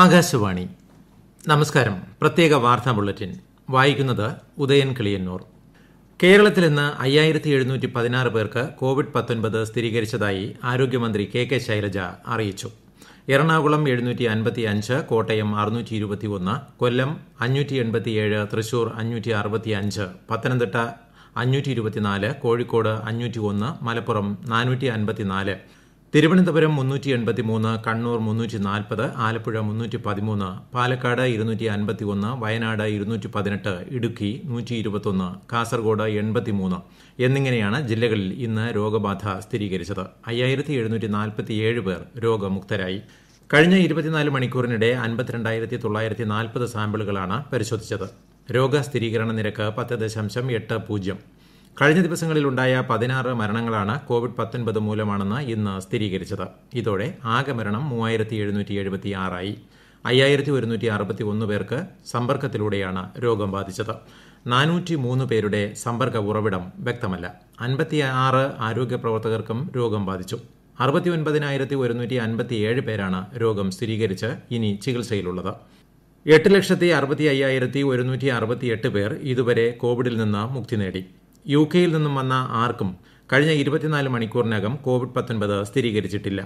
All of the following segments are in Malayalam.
ആകാശവാണി നമസ്കാരം പ്രത്യേക വാർത്താ ബുള്ളറ്റിൻ വായിക്കുന്നത് ഉദയൻ കിളിയന്നൂർ കേരളത്തിൽ ഇന്ന് അയ്യായിരത്തി എഴുന്നൂറ്റി പതിനാറ് പേർക്ക് കോവിഡ് പത്തൊൻപത് സ്ഥിരീകരിച്ചതായി ആരോഗ്യമന്ത്രി കെ കെ ശൈലജ അറിയിച്ചു എറണാകുളം എഴുന്നൂറ്റി അൻപത്തി അഞ്ച് കോട്ടയം അറുന്നൂറ്റി ഇരുപത്തി ഒന്ന് കൊല്ലം അഞ്ഞൂറ്റി എൺപത്തിയേഴ് തൃശൂർ അഞ്ഞൂറ്റി അറുപത്തി അഞ്ച് പത്തനംതിട്ട അഞ്ഞൂറ്റി ഇരുപത്തിനാല് കോഴിക്കോട് അഞ്ഞൂറ്റി ഒന്ന് മലപ്പുറം നാനൂറ്റി അൻപത്തിനാല് തിരുവനന്തപുരം മുന്നൂറ്റി എൺപത്തി മൂന്ന് കണ്ണൂർ മുന്നൂറ്റി നാൽപ്പത് ആലപ്പുഴ മുന്നൂറ്റി പതിമൂന്ന് പാലക്കാട് ഇരുന്നൂറ്റി അൻപത്തി ഒന്ന് വയനാട് ഇരുന്നൂറ്റി പതിനെട്ട് ഇടുക്കി നൂറ്റി ഇരുപത്തൊന്ന് കാസർഗോഡ് എൺപത്തി മൂന്ന് എന്നിങ്ങനെയാണ് ജില്ലകളിൽ ഇന്ന് രോഗബാധ സ്ഥിരീകരിച്ചത് അയ്യായിരത്തി എഴുന്നൂറ്റി നാൽപ്പത്തി ഏഴ് പേർ രോഗമുക്തരായി കഴിഞ്ഞ ഇരുപത്തിനാല് മണിക്കൂറിനിടെ അൻപത്തിരണ്ടായിരത്തി തൊള്ളായിരത്തി നാൽപ്പത് സാമ്പിളുകളാണ് പരിശോധിച്ചത് രോഗസ്ഥിരീകരണ നിരക്ക് പത്ത് ദശാംശം എട്ട് പൂജ്യം കഴിഞ്ഞ ദിവസങ്ങളിലുണ്ടായ പതിനാറ് മരണങ്ങളാണ് കോവിഡ് പത്തൊൻപത് മൂലമാണെന്ന് ഇന്ന് സ്ഥിരീകരിച്ചത് ഇതോടെ ആകെ മരണം മൂവായിരത്തി എഴുന്നൂറ്റി എഴുപത്തി ആറായി അയ്യായിരത്തി ഒരുന്നൂറ്റി അറുപത്തി ഒന്ന് പേർക്ക് സമ്പർക്കത്തിലൂടെയാണ് രോഗം ബാധിച്ചത് നാനൂറ്റി മൂന്ന് പേരുടെ സമ്പർക്ക ഉറവിടം വ്യക്തമല്ല അൻപത്തി ആറ് ആരോഗ്യ പ്രവർത്തകർക്കും രോഗം ബാധിച്ചു അറുപത്തി ഒൻപതിനായിരത്തി ഒരുന്നൂറ്റി അൻപത്തിയേഴ് പേരാണ് രോഗം സ്ഥിരീകരിച്ച് ഇനി ചികിത്സയിലുള്ളത് എട്ട് ലക്ഷത്തി അറുപത്തി അയ്യായിരത്തി ഒരുന്നൂറ്റി അറുപത്തിയെട്ട് പേർ ഇതുവരെ കോവിഡിൽ നിന്ന് മുക്തി നേടി യു കെയിൽ നിന്നും വന്ന ആർക്കും കഴിഞ്ഞ ഇരുപത്തിനാല് മണിക്കൂറിനകം കോവിഡ് പത്തൊൻപത് സ്ഥിരീകരിച്ചിട്ടില്ല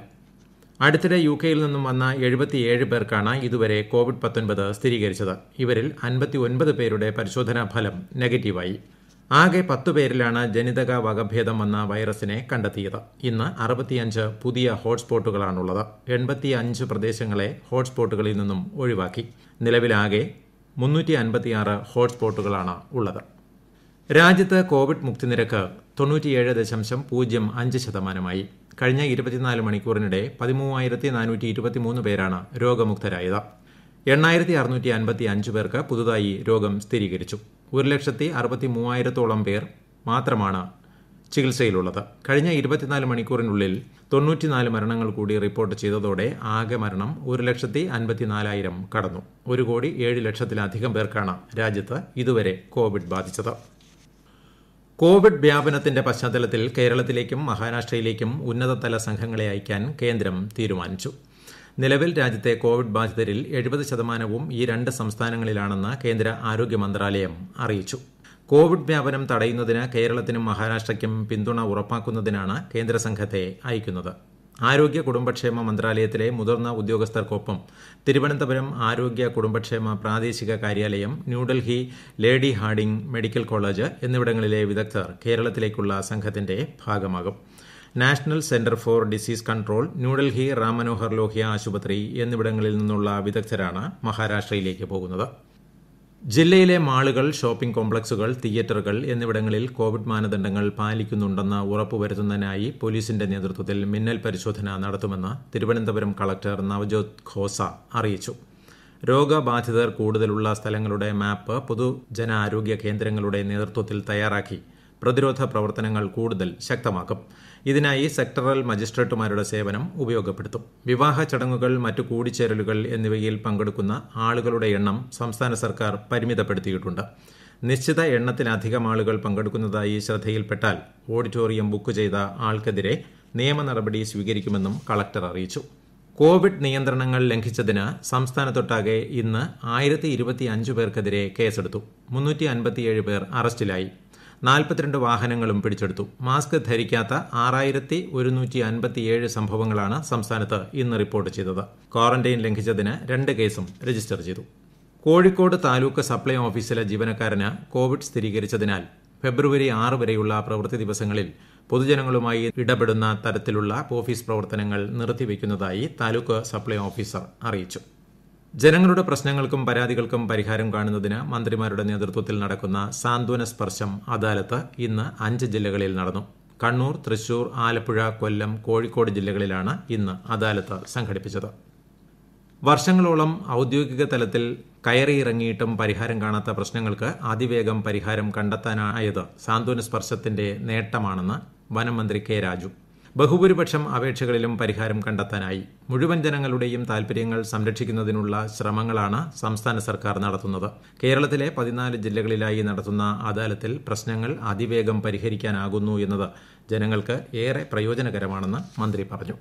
അടുത്തിടെ യു കെയിൽ നിന്നും വന്ന എഴുപത്തിയേഴ് പേർക്കാണ് ഇതുവരെ കോവിഡ് പത്തൊൻപത് സ്ഥിരീകരിച്ചത് ഇവരിൽ അൻപത്തി ഒൻപത് പേരുടെ പരിശോധനാ ഫലം നെഗറ്റീവായി ആകെ പത്തു പേരിലാണ് ജനിതക വകഭേദം വന്ന വൈറസിനെ കണ്ടെത്തിയത് ഇന്ന് അറുപത്തിയഞ്ച് പുതിയ ഹോട്ട്സ്പോട്ടുകളാണുള്ളത് എൺപത്തി അഞ്ച് പ്രദേശങ്ങളെ ഹോട്ട്സ്പോട്ടുകളിൽ നിന്നും ഒഴിവാക്കി നിലവിലാകെ മുന്നൂറ്റി അൻപത്തിയാറ് ഹോട്ട്സ്പോട്ടുകളാണ് ഉള്ളത് രാജ്യത്ത് കോവിഡ് മുക്തി നിരക്ക് തൊണ്ണൂറ്റിയേഴ് ദശാംശം പൂജ്യം അഞ്ച് ശതമാനമായി കഴിഞ്ഞ ഇരുപത്തിനാല് മണിക്കൂറിനിടെ പതിമൂവായിരത്തി നാനൂറ്റി ഇരുപത്തിമൂന്ന് പേരാണ് രോഗമുക്തരായത് എണ്ണായിരത്തി അറുന്നൂറ്റി അൻപത്തി അഞ്ച് പേർക്ക് പുതുതായി രോഗം സ്ഥിരീകരിച്ചു ഒരു ലക്ഷത്തി അറുപത്തി മൂവായിരത്തോളം പേർ മാത്രമാണ് ചികിത്സയിലുള്ളത് കഴിഞ്ഞ ഇരുപത്തിനാല് മണിക്കൂറിനുള്ളിൽ തൊണ്ണൂറ്റിനാല് മരണങ്ങൾ കൂടി റിപ്പോർട്ട് ചെയ്തതോടെ ആകെ മരണം ഒരു ലക്ഷത്തി അൻപത്തിനാലായിരം കടന്നു ഒരു കോടി ഏഴ് ലക്ഷത്തിലധികം പേർക്കാണ് രാജ്യത്ത് ഇതുവരെ കോവിഡ് ബാധിച്ചത് കോവിഡ് വ്യാപനത്തിന്റെ പശ്ചാത്തലത്തിൽ കേരളത്തിലേക്കും മഹാരാഷ്ട്രയിലേക്കും ഉന്നതതല സംഘങ്ങളെ അയക്കാൻ കേന്ദ്രം തീരുമാനിച്ചു നിലവിൽ രാജ്യത്തെ കോവിഡ് ബാധിതരിൽ എഴുപത് ശതമാനവും ഈ രണ്ട് സംസ്ഥാനങ്ങളിലാണെന്ന് കേന്ദ്ര ആരോഗ്യ മന്ത്രാലയം അറിയിച്ചു കോവിഡ് വ്യാപനം തടയുന്നതിന് കേരളത്തിനും മഹാരാഷ്ട്രയ്ക്കും പിന്തുണ ഉറപ്പാക്കുന്നതിനാണ് കേന്ദ്ര സംഘത്തെ അയക്കുന്നത് ആരോഗ്യ കുടുംബക്ഷേമ മന്ത്രാലയത്തിലെ മുതിർന്ന ഉദ്യോഗസ്ഥർക്കൊപ്പം തിരുവനന്തപുരം ആരോഗ്യ കുടുംബക്ഷേമ പ്രാദേശിക കാര്യാലയം New Delhi lady Hardinge medical college എന്നിവിടങ്ങളിലെ വിദഗ്ധർ കേരളത്തിലേക്കുള്ള സംഘത്തിന്റെ ഭാഗമാകും national centre for disease control New Delhi Ram Manohar Lohia ആശുപത്രി എന്നിവിടങ്ങളിൽ നിന്നുള്ള വിദഗ്ധരാണ് മഹാരാഷ്ട്രയിലേക്ക് പോകുന്നത് ജില്ലയിലെ മാളുകൾ ഷോപ്പിംഗ് കോംപ്ലക്സുകൾ തിയേറ്ററുകൾ എന്നിവിടങ്ങളിൽ കോവിഡ് മാനദണ്ഡങ്ങൾ പാലിക്കുന്നുണ്ടെന്ന് ഉറപ്പുവരുത്തുന്നതിനായി പോലീസിന്റെ നേതൃത്വത്തിൽ മിന്നൽ പരിശോധന നടത്തുമെന്ന് തിരുവനന്തപുരം കളക്ടർ നവജോത് ഖോസ അറിയിച്ചു രോഗബാധിതർ കൂടുതലുള്ള സ്ഥലങ്ങളുടെ മാപ്പ് പൊതുജനാരോഗ്യ കേന്ദ്രങ്ങളുടെ നേതൃത്വത്തിൽ തയ്യാറാക്കി പ്രതിരോധ പ്രവർത്തനങ്ങൾ കൂടുതൽ ശക്തമാക്കും ഇതിനായി സെക്ടറൽ മജിസ്ട്രേറ്റുമാരുടെ സേവനം ഉപയോഗപ്പെടുത്തും വിവാഹ ചടങ്ങുകൾ മറ്റു കൂടിച്ചേരലുകൾ എന്നിവയിൽ പങ്കെടുക്കുന്ന ആളുകളുടെ എണ്ണം സംസ്ഥാന സർക്കാർ പരിമിതപ്പെടുത്തിയിട്ടുണ്ട് നിശ്ചിത എണ്ണത്തിലധികം ആളുകൾ പങ്കെടുക്കുന്നതായി ശ്രദ്ധയിൽപ്പെട്ടാൽ ഓഡിറ്റോറിയം ബുക്ക് ചെയ്ത ആൾക്കെതിരെ നിയമ നടപടി സ്വീകരിക്കുമെന്നും കളക്ടർ അറിയിച്ചു കോവിഡ് നിയന്ത്രണങ്ങൾ ലംഘിച്ചതിന് സംസ്ഥാനത്തൊട്ടാകെ ഇന്ന് ആയിരത്തി ഇരുപത്തി അഞ്ചു പേർക്കെതിരെ കേസെടുത്തു മുന്നൂറ്റി അൻപത്തിയേഴ് പേർ അറസ്റ്റിലായി നാൽപ്പത്തിരണ്ട് വാഹനങ്ങളും പിടിച്ചെടുത്തു മാസ്ക് ധരിക്കാത്ത ആറായിരത്തി ഒരുന്നൂറ്റി അൻപത്തിയേഴ് സംഭവങ്ങളാണ് സംസ്ഥാനത്ത് ഇന്ന് റിപ്പോർട്ട് ചെയ്തത് ക്വാറന്റൈൻ ലംഘിച്ചതിന് രണ്ട് കേസും രജിസ്റ്റർ ചെയ്തു കോഴിക്കോട് താലൂക്ക് സപ്ലൈ ഓഫീസിലെ ജീവനക്കാരന് കോവിഡ് സ്ഥിരീകരിച്ചതിനാൽ ഫെബ്രുവരി ആറ് വരെയുള്ള പ്രവൃത്തി ദിവസങ്ങളിൽ പൊതുജനങ്ങളുമായി ഇടപെടുന്ന തരത്തിലുള്ള ഓഫീസ് പ്രവർത്തനങ്ങൾ നിർത്തിവെക്കുന്നതായി താലൂക്ക് സപ്ലൈ ഓഫീസർ അറിയിച്ചു ജനങ്ങളുടെ പ്രശ്നങ്ങൾക്കും പരാതികൾക്കും പരിഹാരം കാണുന്നതിന് മന്ത്രിമാരുടെ നേതൃത്വത്തിൽ നടക്കുന്ന സാന്ത്വന സ്പർശം അദാലത്ത് ഇന്ന് അഞ്ച് ജില്ലകളിൽ നടന്നു കണ്ണൂർ തൃശൂർ ആലപ്പുഴ കൊല്ലം കോഴിക്കോട് ജില്ലകളിലാണ് ഇന്ന് അദാലത്ത് സംഘടിപ്പിച്ചത് വർഷങ്ങളോളം ഔദ്യോഗിക തലത്തിൽ കയറിയിറങ്ങിയിട്ടും പരിഹാരം കാണാത്ത പ്രശ്നങ്ങൾക്ക് അതിവേഗം പരിഹാരം കണ്ടെത്താനായത് സാന്ത്വന സ്പർശത്തിന്റെ നേട്ടമാണെന്ന് വനം മന്ത്രി കെ രാജു ബഹുഭൂരിപക്ഷം അപേക്ഷകളിലും പരിഹാരം കണ്ടെത്താനായി മുഴുവൻ ജനങ്ങളുടെയും താൽപര്യങ്ങൾ സംരക്ഷിക്കുന്നതിനുള്ള ശ്രമങ്ങളാണ് സംസ്ഥാന സർക്കാർ നടത്തുന്നത് കേരളത്തിലെ പതിനാല് ജില്ലകളിലായി നടത്തുന്ന അദാലത്തിൽ പ്രശ്നങ്ങൾ അതിവേഗം പരിഹരിക്കാനാകുന്നു എന്നത് ജനങ്ങൾക്ക് ഏറെ പ്രയോജനകരമാണെന്ന് മന്ത്രി പറഞ്ഞു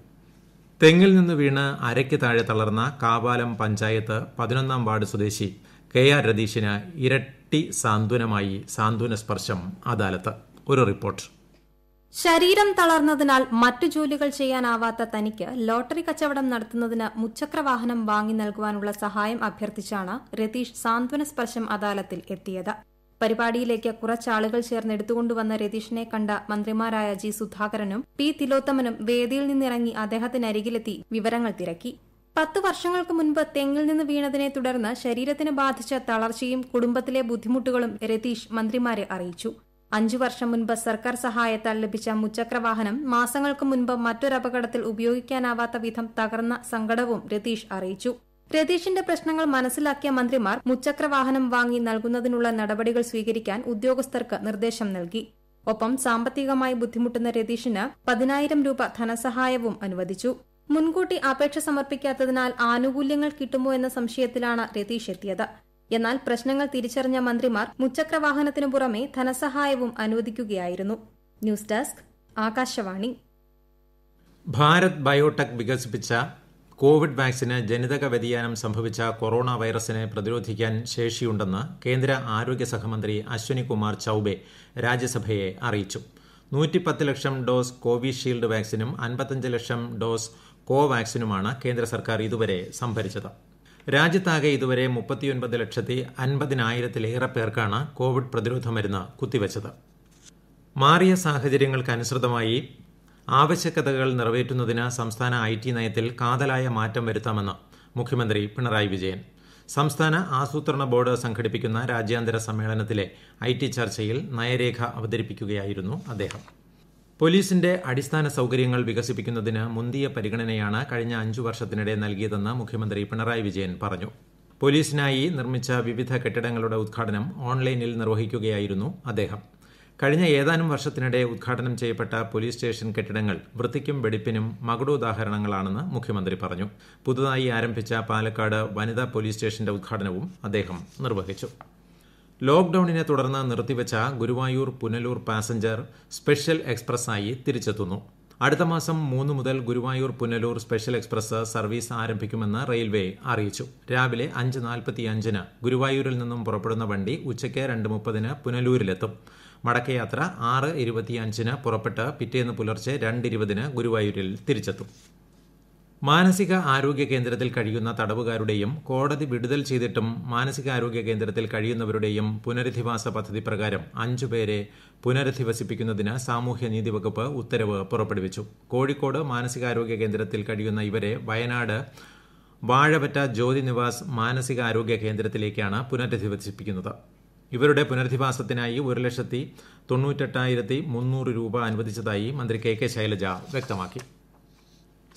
തെങ്ങിൽ നിന്ന് വീണ് അരയ്ക്ക് താഴെ തളർന്ന കാവാലം പഞ്ചായത്ത് പതിനൊന്നാം വാർഡ് സ്വദേശി കെ ആർ രതീഷിന് ഇരട്ടി സാന്ത്വനമായി സാന്ത്വന സ്പർശം അദാലത്ത് ഒരു റിപ്പോർട്ട് ശരീരം തളർന്നതിനാൽ മറ്റു ജോലികൾ ചെയ്യാനാവാത്ത തനിക്ക് ലോട്ടറി കച്ചവടം നടത്തുന്നതിന് മുച്ചക്ര വാഹനം വാങ്ങി നൽകുവാനുള്ള സഹായം അഭ്യർത്ഥിച്ചാണ് രതീഷ് സാന്ത്വന സ്പർശം അദാലത്തിൽ എത്തിയത് പരിപാടിയിലേക്ക് കുറച്ചാളുകൾ ചേർന്ന് എടുത്തുകൊണ്ടുവന്ന രതീഷിനെ കണ്ട മന്ത്രിമാരായ ജി സുധാകരനും പി തിലോത്തമനും വേദിയിൽ നിന്നിറങ്ങി അദ്ദേഹത്തിനരികിലെത്തി വിവരങ്ങൾ തിരക്കി പത്ത് വർഷങ്ങൾക്ക് മുൻപ് തെങ്ങിൽ നിന്ന് വീണതിനെ തുടർന്ന് ശരീരത്തിന് ബാധിച്ച തളർച്ചയും കുടുംബത്തിലെ ബുദ്ധിമുട്ടുകളും രതീഷ് മന്ത്രിമാരെ അറിയിച്ചു അഞ്ചു വർഷം മുൻപ് സർക്കാർ സഹായത്താൽ ലഭിച്ച മുച്ചക്ര വാഹനം മാസങ്ങൾക്ക് മുൻപ് മറ്റൊരപകടത്തിൽ ഉപയോഗിക്കാനാവാത്ത വിധം തകർന്ന സങ്കടവും രതീഷ് അറിയിച്ചു രതീഷിന്റെ പ്രശ്നങ്ങൾ മനസ്സിലാക്കിയ മന്ത്രിമാർ മുച്ചക്ര വാഹനം വാങ്ങി നൽകുന്നതിനുള്ള നടപടികൾ സ്വീകരിക്കാൻ ഉദ്യോഗസ്ഥർക്ക് നിർദ്ദേശം നൽകി ഒപ്പം സാമ്പത്തികമായി ബുദ്ധിമുട്ടുന്ന രതീഷിന് പതിനായിരം രൂപ ധനസഹായവും അനുവദിച്ചു മുൻകൂട്ടി അപേക്ഷ സമർപ്പിക്കാത്തതിനാൽ ആനുകൂല്യങ്ങൾ കിട്ടുമോ എന്ന സംശയത്തിലാണ് രതീഷ് എത്തിയത് എന്നാൽ പ്രശ്നങ്ങൾ തിരിച്ചറിഞ്ഞ മന്ത്രിമാർ മുച്ചക്ര വാഹനത്തിനു പുറമെ ധനസഹായവും അനുവദിക്കുകയായിരുന്നു news desk Akashvani Bharat Biotech വികസിപ്പിച്ച കോവിഡ് വാക്സിന് ജനിതക വ്യതിയാനം സംഭവിച്ച കൊറോണ വൈറസിനെ പ്രതിരോധിക്കാൻ ശേഷിയുണ്ടെന്ന് കേന്ദ്ര ആരോഗ്യ സഹമന്ത്രി അശ്വനി കുമാർ ചൌബെ രാജ്യസഭയെ അറിയിച്ചു നൂറ്റിപ്പത്ത് ലക്ഷം ഡോസ് കോവിഷീൽഡ് വാക്സിനും അൻപത്തഞ്ച് ലക്ഷം ഡോസ് കോവാക്സിനുമാണ് കേന്ദ്ര സർക്കാർ ഇതുവരെ സംഭരിച്ചത് രാജ്യത്താകെ ഇതുവരെ മുപ്പത്തിയൊൻപത് ലക്ഷത്തി അൻപതിനായിരത്തിലേറെ പേർക്കാണ് കോവിഡ് പ്രതിരോധ മരുന്ന് കുത്തിവച്ചത് മാറിയ സാഹചര്യങ്ങൾക്കനുസൃതമായി ആവശ്യകതകൾ നിറവേറ്റുന്നതിന് സംസ്ഥാന ഐ ടി നയത്തിൽ കാതലായ മാറ്റം വരുത്താമെന്ന് മുഖ്യമന്ത്രി പിണറായി വിജയൻ സംസ്ഥാന ആസൂത്രണ ബോർഡ് സംഘടിപ്പിക്കുന്ന രാജ്യാന്തര സമ്മേളനത്തിലെ ഐ ടി ചർച്ചയിൽ നയരേഖ അവതരിപ്പിക്കുകയായിരുന്നു അദ്ദേഹം പോലീസിന്റെ അടിസ്ഥാന സൌകര്യങ്ങൾ വികസിപ്പിക്കുന്നതിന് മുന്തിയ പരിഗണനയാണ് കഴിഞ്ഞ അഞ്ചു വർഷത്തിനിടെ നൽകിയതെന്ന് മുഖ്യമന്ത്രി പിണറായി വിജയൻ പറഞ്ഞു പോലീസിനായി നിർമ്മിച്ച വിവിധ കെട്ടിടങ്ങളുടെ ഉദ്ഘാടനം ഓൺലൈനിൽ നിർവഹിക്കുകയായിരുന്നു അദ്ദേഹം കഴിഞ്ഞ ഏതാനും വർഷത്തിനിടെ ഉദ്ഘാടനം ചെയ്യപ്പെട്ട പോലീസ് സ്റ്റേഷൻ കെട്ടിടങ്ങൾ വൃത്തിക്കും വെടിപ്പിനും മകുടോദാഹരണങ്ങളാണെന്ന് മുഖ്യമന്ത്രി പറഞ്ഞു പുതുതായി ആരംഭിച്ച പാലക്കാട് വനിതാ പോലീസ് സ്റ്റേഷന്റെ ഉദ്ഘാടനവും അദ്ദേഹം നിർവഹിച്ചു ലോക്ക്ഡൌണിനെ തുടർന്ന് നിർത്തിവെച്ച ഗുരുവായൂർ പുനലൂർ പാസഞ്ചർ സ്പെഷ്യൽ എക്സ്പ്രസ്സായി തിരിച്ചെത്തുന്നു അടുത്ത മാസം മൂന്ന് മുതൽ Guruvayur Punalur special express service ആരംഭിക്കുമെന്ന് റെയിൽവേ അറിയിച്ചു രാവിലെ അഞ്ച് നാൽപ്പത്തി അഞ്ചിന് ഗുരുവായൂരിൽ നിന്നും പുറപ്പെടുന്ന വണ്ടി ഉച്ചയ്ക്ക് രണ്ട് മുപ്പതിന് പുനലൂരിലെത്തും മടക്കയാത്ര ആറ് ഇരുപത്തിയഞ്ചിന് പുറപ്പെട്ട് പിറ്റേന്ന് പുലർച്ചെ രണ്ടിരുപതിന് ഗുരുവായൂരിൽ തിരിച്ചെത്തും മാനസിക ആരോഗ്യ കേന്ദ്രത്തിൽ കഴിയുന്ന തടവുകാരുടെയും കോടതി വിടുതൽ ചെയ്തിട്ടും മാനസികാരോഗ്യ കേന്ദ്രത്തിൽ കഴിയുന്നവരുടെയും പുനരധിവാസ പദ്ധതി പ്രകാരം അഞ്ചുപേരെ പുനരധിവസിപ്പിക്കുന്നതിന് സാമൂഹ്യനീതി വകുപ്പ് ഉത്തരവ് പുറപ്പെടുവിച്ചു കോഴിക്കോട് മാനസികാരോഗ്യ കേന്ദ്രത്തിൽ കഴിയുന്ന ഇവരെ വയനാട് വാഴവറ്റ ജ്യോതി നിവാസ് മാനസികാരോഗ്യ കേന്ദ്രത്തിലേക്കാണ് പുനരധിവസിപ്പിക്കുന്നത് ഇവരുടെ പുനരധിവാസത്തിനായി ഒരു ലക്ഷത്തി തൊണ്ണൂറ്റെട്ടായിരത്തി മുന്നൂറ് രൂപ അനുവദിച്ചതായി മന്ത്രി കെ കെ ശൈലജ വ്യക്തമാക്കി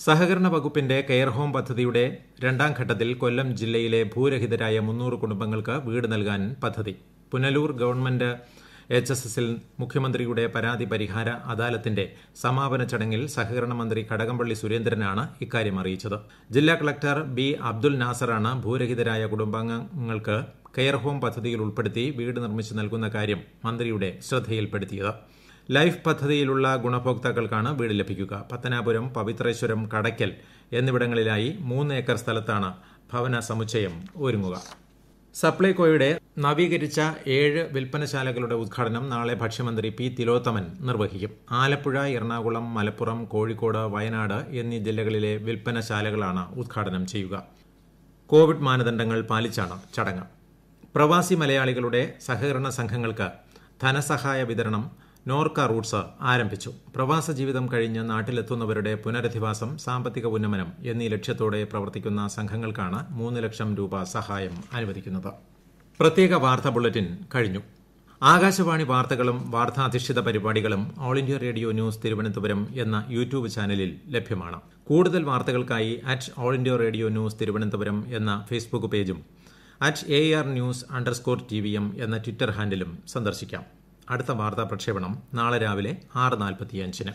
സഹകരണ വകുപ്പിന്റെ കെയർ ഹോം പദ്ധതിയുടെ രണ്ടാം ഘട്ടത്തിൽ കൊല്ലം ജില്ലയിലെ ഭൂരഹിതരായ മുന്നൂറ് കുടുംബങ്ങൾക്ക് വീട് നൽകാൻ പദ്ധതി പുനലൂർ ഗവൺമെന്റ് എച്ച് എസ് എസിൽ മുഖ്യമന്ത്രിയുടെ പരാതി പരിഹാര അദാലത്തിന്റെ സമാപന ചടങ്ങിൽ സഹകരണ മന്ത്രി കടകംപള്ളി സുരേന്ദ്രനാണ് ഇക്കാര്യം അറിയിച്ചത് ജില്ലാ കളക്ടർ ബി അബ്ദുൽ നാസറാണ് ഭൂരഹിതരായ കുടുംബാംഗങ്ങൾക്ക് കെയർ ഹോം പദ്ധതിയിൽ ഉൾപ്പെടുത്തി വീട് നിർമ്മിച്ചു നൽകുന്ന കാര്യം മന്ത്രിയുടെ ശ്രദ്ധയിൽപ്പെടുത്തിയത് ലൈഫ് പദ്ധതിയിലുള്ള ഗുണഭോക്താക്കൾക്കാണ് വീട് ലഭിക്കുക പത്തനാപുരം പവിത്രേശ്വരം കടയ്ക്കൽ എന്നിവിടങ്ങളിലായി മൂന്ന് ഏക്കർ സ്ഥലത്താണ് ഭവന സമുച്ചയം ഒരുങ്ങുക സപ്ലൈകോയുടെ നവീകരിച്ച ഏഴ് വിൽപ്പനശാലകളുടെ ഉദ്ഘാടനം നാളെ ഭക്ഷ്യമന്ത്രി പി തിലോത്തമൻ നിർവഹിക്കും ആലപ്പുഴ എറണാകുളം മലപ്പുറം കോഴിക്കോട് വയനാട് എന്നീ ജില്ലകളിലെ വിൽപ്പനശാലകളാണ് ഉദ്ഘാടനം ചെയ്യുക കോവിഡ് മാനദണ്ഡങ്ങൾ പാലിച്ചാണ് ചടങ്ങ് പ്രവാസി മലയാളികളുടെ സഹകരണ സംഘങ്ങൾക്ക് ധനസഹായ വിതരണം നോർക്ക റൂട്ട്സ് ആരംഭിച്ചു പ്രവാസ ജീവിതം കഴിഞ്ഞ് നാട്ടിലെത്തുന്നവരുടെ പുനരധിവാസം സാമ്പത്തിക ഉന്നമനം എന്നീ ലക്ഷ്യത്തോടെ പ്രവർത്തിക്കുന്ന സംഘങ്ങൾക്കാണ് മൂന്ന് ലക്ഷം രൂപ സഹായം അനുവദിക്കുന്നത് പ്രത്യേക വാർത്താ ബുള്ളറ്റിൻ കഴിഞ്ഞു ആകാശവാണി വാർത്തകളും വാർത്താധിഷ്ഠിത പരിപാടികളും all India radio news Thiruvananthapuram എന്ന യൂട്യൂബ് ചാനലിൽ ലഭ്യമാണ് കൂടുതൽ വാർത്തകൾക്കായി at all India radio news Thiruvananthapuram എന്ന ഫേസ്ബുക്ക് പേജും at A R news underscore T V M എന്ന ട്വിറ്റർ ഹാൻഡിലും സന്ദർശിക്കാം അടുത്ത വാർത്താ പ്രക്ഷേപണം നാളെ രാവിലെ ആറ് നാൽപ്പത്തിയഞ്ചിന്